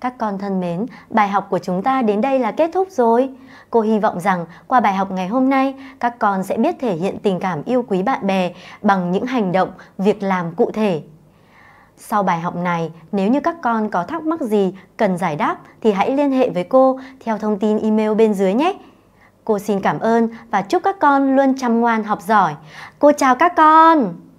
Các con thân mến, bài học của chúng ta đến đây là kết thúc rồi. Cô hy vọng rằng qua bài học ngày hôm nay, các con sẽ biết thể hiện tình cảm yêu quý bạn bè bằng những hành động, việc làm cụ thể. Sau bài học này, nếu như các con có thắc mắc gì cần giải đáp thì hãy liên hệ với cô theo thông tin email bên dưới nhé. Cô xin cảm ơn và chúc các con luôn chăm ngoan học giỏi. Cô chào các con!